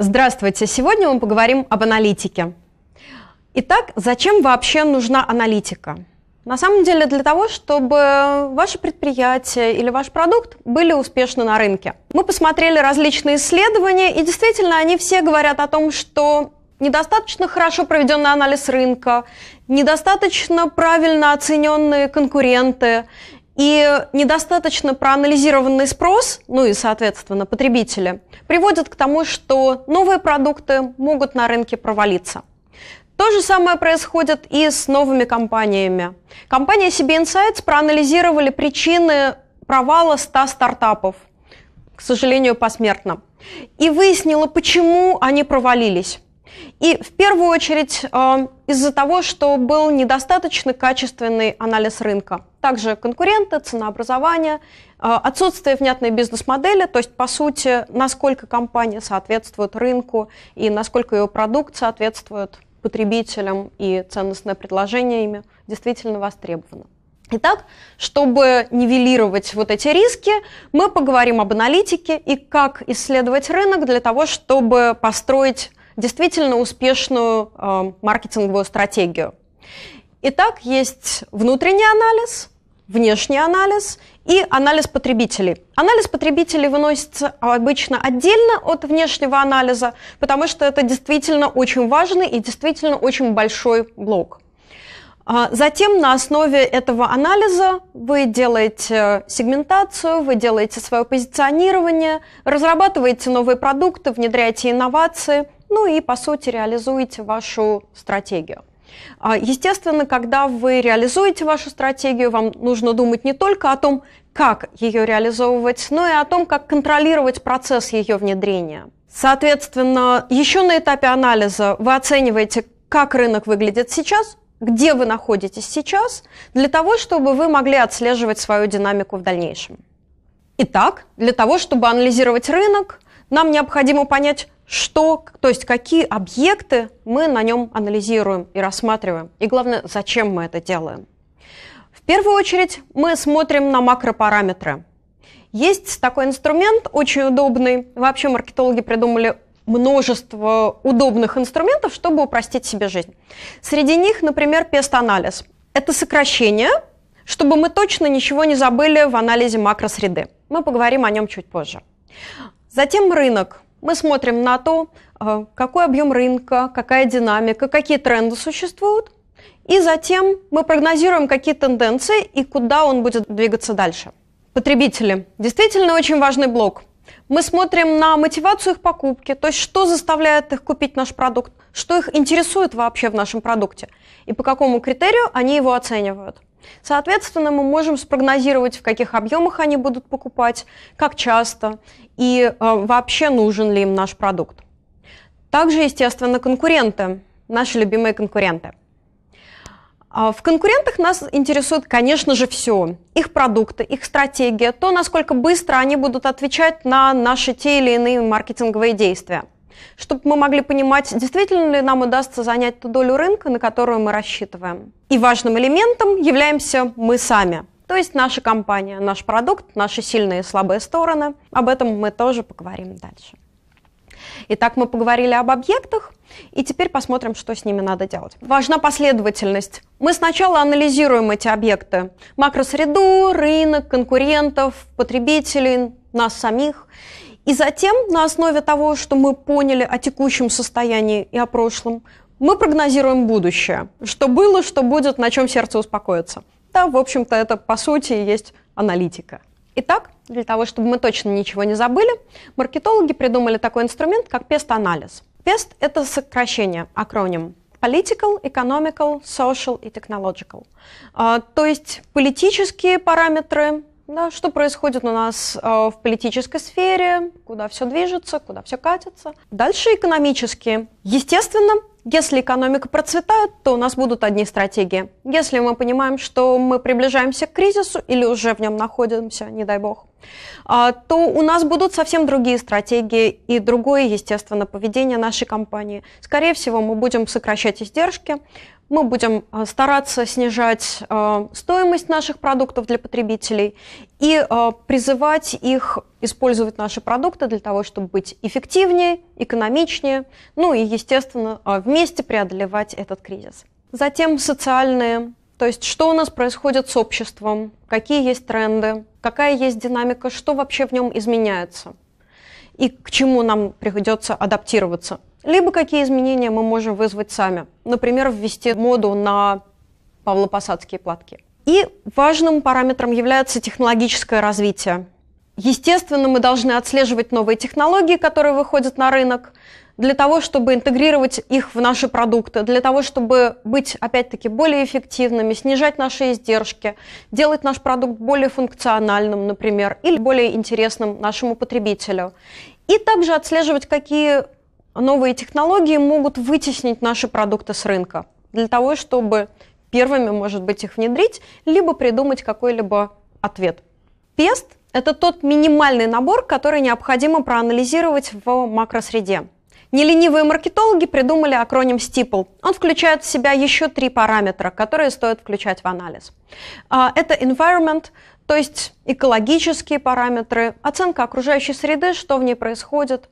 Здравствуйте! Сегодня мы поговорим об аналитике. Итак, зачем вообще нужна аналитика? На самом деле для того, чтобы ваше предприятие или ваш продукт были успешны на рынке. Мы посмотрели различные исследования, и действительно они все говорят о том, что недостаточно хорошо проведенный анализ рынка, недостаточно правильно оцененные конкуренты и недостаточно проанализированный спрос, ну и, соответственно, потребители, приводит к тому, что новые продукты могут на рынке провалиться. То же самое происходит и с новыми компаниями. Компания CB Insights проанализировали причины провала 100 стартапов, к сожалению, посмертно, и выяснила, почему они провалились. И в первую очередь э, из-за того, что был недостаточно качественный анализ рынка. Также конкуренты, ценообразование, э, отсутствие внятной бизнес-модели, то есть, по сути, насколько компания соответствует рынку и насколько ее продукт соответствует потребителям и ценностное предложение ими действительно востребовано. Итак, чтобы нивелировать вот эти риски, мы поговорим об аналитике и как исследовать рынок для того, чтобы построить действительно успешную э, маркетинговую стратегию. Итак, есть внутренний анализ, внешний анализ и анализ потребителей. Анализ потребителей выносится обычно отдельно от внешнего анализа, потому что это действительно очень важный и действительно очень большой блок. А затем на основе этого анализа вы делаете э, сегментацию, вы делаете свое позиционирование, разрабатываете новые продукты, внедряете инновации – ну и, по сути, реализуете вашу стратегию. А, естественно, когда вы реализуете вашу стратегию, вам нужно думать не только о том, как ее реализовывать, но и о том, как контролировать процесс ее внедрения. Соответственно, еще на этапе анализа вы оцениваете, как рынок выглядит сейчас, где вы находитесь сейчас, для того, чтобы вы могли отслеживать свою динамику в дальнейшем. Итак, для того, чтобы анализировать рынок, нам необходимо понять, что, то есть какие объекты мы на нем анализируем и рассматриваем, и главное, зачем мы это делаем. В первую очередь мы смотрим на макропараметры. Есть такой инструмент, очень удобный. Вообще маркетологи придумали множество удобных инструментов, чтобы упростить себе жизнь. Среди них, например, пест-анализ. Это сокращение, чтобы мы точно ничего не забыли в анализе макросреды. Мы поговорим о нем чуть позже. Затем рынок – мы смотрим на то, э, какой объем рынка, какая динамика, какие тренды существуют, и затем мы прогнозируем, какие тенденции и куда он будет двигаться дальше. Потребители. Действительно очень важный блок. Мы смотрим на мотивацию их покупки, то есть что заставляет их купить наш продукт, что их интересует вообще в нашем продукте и по какому критерию они его оценивают. Соответственно, мы можем спрогнозировать, в каких объемах они будут покупать, как часто и э, вообще нужен ли им наш продукт. Также, естественно, конкуренты, наши любимые конкуренты. А, в конкурентах нас интересует, конечно же, все. Их продукты, их стратегия, то, насколько быстро они будут отвечать на наши те или иные маркетинговые действия – чтобы мы могли понимать, действительно ли нам удастся занять ту долю рынка, на которую мы рассчитываем. И важным элементом являемся мы сами. То есть наша компания, наш продукт, наши сильные и слабые стороны. Об этом мы тоже поговорим дальше. Итак, мы поговорили об объектах, и теперь посмотрим, что с ними надо делать. Важна последовательность. Мы сначала анализируем эти объекты. Макросреду, рынок, конкурентов, потребителей, нас самих. И затем, на основе того, что мы поняли о текущем состоянии и о прошлом, мы прогнозируем будущее. Что было, что будет, на чем сердце успокоится. Да, в общем-то, это по сути и есть аналитика. Итак, для того, чтобы мы точно ничего не забыли, маркетологи придумали такой инструмент, как PEST-анализ. PEST – это сокращение, акроним Political, Economical, Social и Technological. А, то есть политические параметры, да, что происходит у нас э, в политической сфере, куда все движется, куда все катится. Дальше экономически. Естественно, если экономика процветает, то у нас будут одни стратегии. Если мы понимаем, что мы приближаемся к кризису или уже в нем находимся, не дай бог, а, то у нас будут совсем другие стратегии и другое, естественно, поведение нашей компании. Скорее всего, мы будем сокращать издержки, мы будем э, стараться снижать э, стоимость наших продуктов для потребителей и э, призывать их использовать наши продукты для того, чтобы быть эффективнее, экономичнее, ну и, естественно, вместе преодолевать этот кризис. Затем социальные, то есть что у нас происходит с обществом, какие есть тренды, какая есть динамика, что вообще в нем изменяется и к чему нам придется адаптироваться либо какие изменения мы можем вызвать сами. Например, ввести моду на павлопосадские платки. И важным параметром является технологическое развитие. Естественно, мы должны отслеживать новые технологии, которые выходят на рынок, для того, чтобы интегрировать их в наши продукты, для того, чтобы быть, опять-таки, более эффективными, снижать наши издержки, делать наш продукт более функциональным, например, или более интересным нашему потребителю. И также отслеживать, какие новые технологии могут вытеснить наши продукты с рынка для того, чтобы первыми, может быть, их внедрить, либо придумать какой-либо ответ. Пест – это тот минимальный набор, который необходимо проанализировать в макросреде. Неленивые маркетологи придумали акроним STIPL. Он включает в себя еще три параметра, которые стоит включать в анализ. А, это environment, то есть экологические параметры, оценка окружающей среды, что в ней происходит,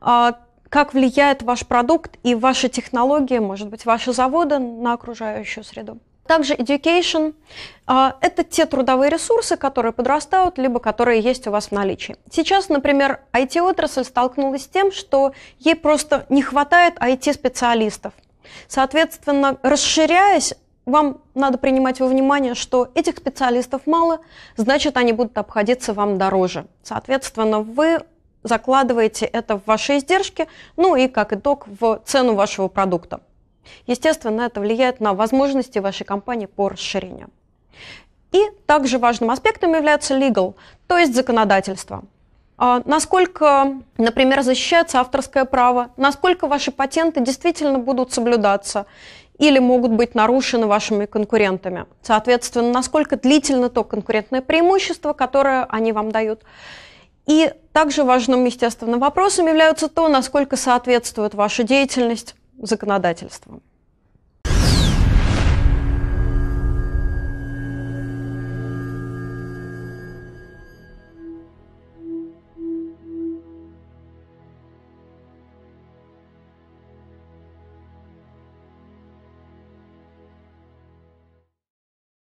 а, как влияет ваш продукт и ваши технологии, может быть, ваши заводы на окружающую среду. Также education а, – это те трудовые ресурсы, которые подрастают, либо которые есть у вас в наличии. Сейчас, например, IT-отрасль столкнулась с тем, что ей просто не хватает IT-специалистов. Соответственно, расширяясь, вам надо принимать во внимание, что этих специалистов мало, значит, они будут обходиться вам дороже. Соответственно, вы закладываете это в ваши издержки, ну и как итог в цену вашего продукта. Естественно, это влияет на возможности вашей компании по расширению. И также важным аспектом является legal, то есть законодательство. А насколько, например, защищается авторское право, насколько ваши патенты действительно будут соблюдаться или могут быть нарушены вашими конкурентами. Соответственно, насколько длительно то конкурентное преимущество, которое они вам дают. И также важным, естественно, вопросом являются то, насколько соответствует ваша деятельность законодательству.